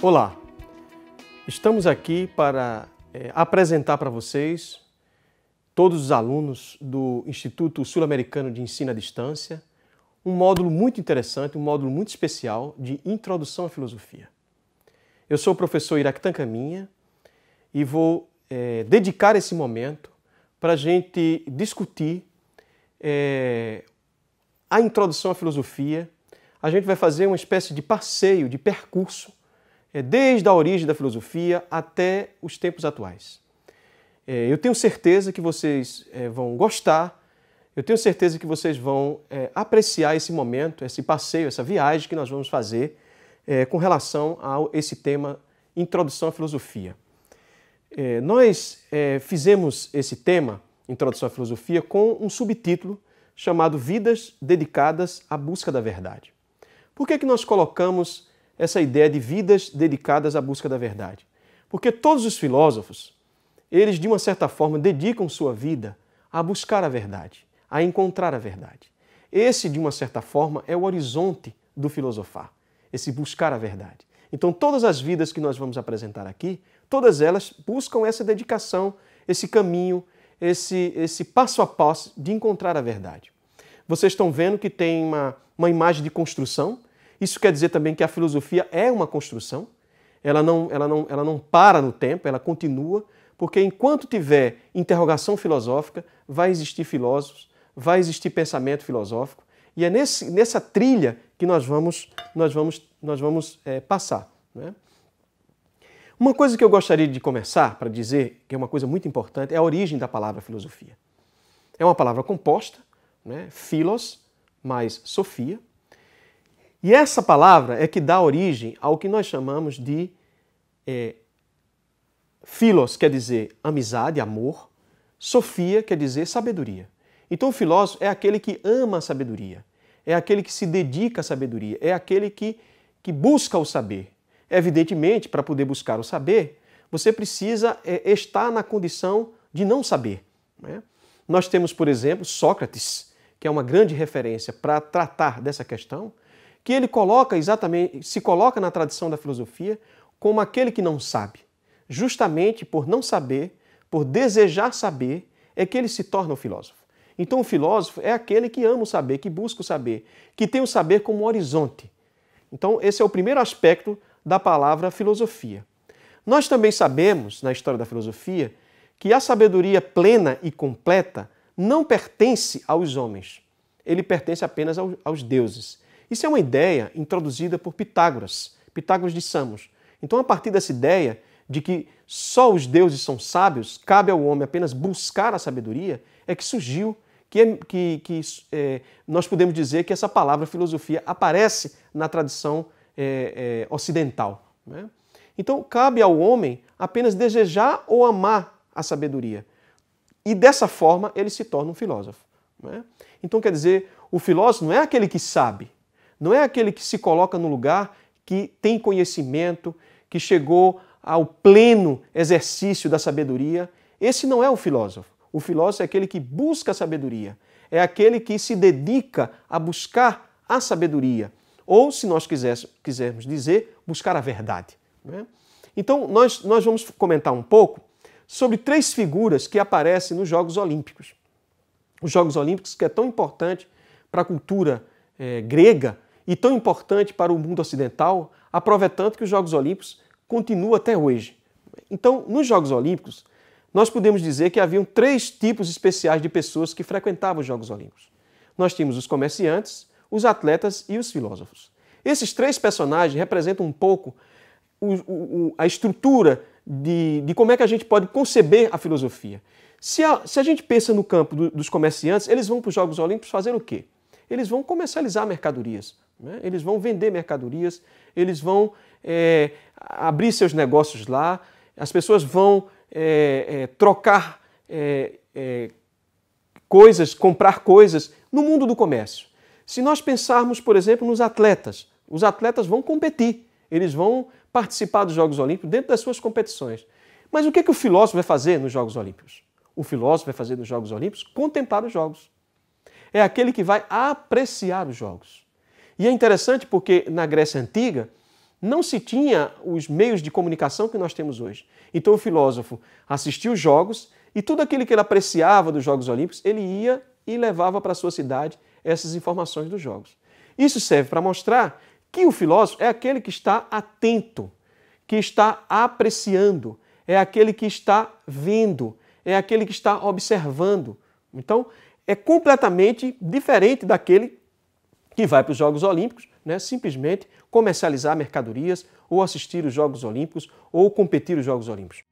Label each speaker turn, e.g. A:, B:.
A: Olá, estamos aqui para é, apresentar para vocês todos os alunos do Instituto Sul-Americano de Ensino à Distância um módulo muito interessante, um módulo muito especial de Introdução à Filosofia. Eu sou o professor Iractan Caminha e vou é, dedicar esse momento para a gente discutir é, a Introdução à Filosofia. A gente vai fazer uma espécie de passeio, de percurso é desde a origem da filosofia até os tempos atuais. É, eu tenho certeza que vocês é, vão gostar, eu tenho certeza que vocês vão apreciar esse momento, esse passeio, essa viagem que nós vamos fazer com relação a esse tema Introdução à Filosofia. Nós fizemos esse tema, Introdução à Filosofia, com um subtítulo chamado Vidas Dedicadas à Busca da Verdade. Por que, é que nós colocamos essa ideia de vidas dedicadas à busca da verdade. Porque todos os filósofos, eles de uma certa forma dedicam sua vida a buscar a verdade, a encontrar a verdade. Esse, de uma certa forma, é o horizonte do filosofar, esse buscar a verdade. Então, todas as vidas que nós vamos apresentar aqui, todas elas buscam essa dedicação, esse caminho, esse, esse passo a passo de encontrar a verdade. Vocês estão vendo que tem uma, uma imagem de construção, isso quer dizer também que a filosofia é uma construção, ela não, ela não, ela não para no tempo, ela continua, porque enquanto tiver interrogação filosófica, vai existir filósofos, vai existir pensamento filosófico, e é nesse, nessa trilha que nós vamos, nós vamos, nós vamos é, passar. Né? Uma coisa que eu gostaria de começar para dizer, que é uma coisa muito importante, é a origem da palavra filosofia. É uma palavra composta, né? filos mais sofia, e essa palavra é que dá origem ao que nós chamamos de é, Philos quer dizer amizade, amor. Sofia quer dizer sabedoria. Então, o filósofo é aquele que ama a sabedoria, é aquele que se dedica à sabedoria, é aquele que, que busca o saber. Evidentemente, para poder buscar o saber, você precisa é, estar na condição de não saber. Né? Nós temos, por exemplo, Sócrates, que é uma grande referência para tratar dessa questão que ele coloca exatamente, se coloca na tradição da filosofia como aquele que não sabe. Justamente por não saber, por desejar saber, é que ele se torna o filósofo. Então, o filósofo é aquele que ama o saber, que busca o saber, que tem o saber como horizonte. Então, esse é o primeiro aspecto da palavra filosofia. Nós também sabemos, na história da filosofia, que a sabedoria plena e completa não pertence aos homens. Ele pertence apenas aos deuses. Isso é uma ideia introduzida por Pitágoras, Pitágoras de Samos. Então, a partir dessa ideia de que só os deuses são sábios, cabe ao homem apenas buscar a sabedoria, é que surgiu que, é, que, que é, nós podemos dizer que essa palavra filosofia aparece na tradição é, é, ocidental. Né? Então, cabe ao homem apenas desejar ou amar a sabedoria. E dessa forma ele se torna um filósofo. Né? Então, quer dizer, o filósofo não é aquele que sabe, não é aquele que se coloca no lugar que tem conhecimento, que chegou ao pleno exercício da sabedoria. Esse não é o filósofo. O filósofo é aquele que busca a sabedoria, é aquele que se dedica a buscar a sabedoria, ou, se nós quisermos dizer, buscar a verdade. Né? Então, nós, nós vamos comentar um pouco sobre três figuras que aparecem nos Jogos Olímpicos. Os Jogos Olímpicos, que é tão importante para a cultura eh, grega, e tão importante para o mundo ocidental, aproveitando é que os Jogos Olímpicos continuam até hoje. Então, nos Jogos Olímpicos, nós podemos dizer que haviam três tipos especiais de pessoas que frequentavam os Jogos Olímpicos. Nós tínhamos os comerciantes, os atletas e os filósofos. Esses três personagens representam um pouco o, o, a estrutura de, de, como é que a gente pode conceber a filosofia. Se a, se a gente pensa no campo do, dos comerciantes, eles vão para os Jogos Olímpicos fazer o quê? eles vão comercializar mercadorias, né? eles vão vender mercadorias, eles vão é, abrir seus negócios lá, as pessoas vão é, é, trocar é, é, coisas, comprar coisas no mundo do comércio. Se nós pensarmos, por exemplo, nos atletas, os atletas vão competir, eles vão participar dos Jogos Olímpicos dentro das suas competições. Mas o que, que o filósofo vai fazer nos Jogos Olímpicos? O filósofo vai fazer nos Jogos Olímpicos contemplar os Jogos é aquele que vai apreciar os jogos. E é interessante porque na Grécia Antiga não se tinha os meios de comunicação que nós temos hoje. Então o filósofo assistia os jogos e tudo aquilo que ele apreciava dos Jogos Olímpicos, ele ia e levava para a sua cidade essas informações dos jogos. Isso serve para mostrar que o filósofo é aquele que está atento, que está apreciando, é aquele que está vendo, é aquele que está observando. Então, é completamente diferente daquele que vai para os Jogos Olímpicos, né, simplesmente comercializar mercadorias ou assistir os Jogos Olímpicos ou competir os Jogos Olímpicos.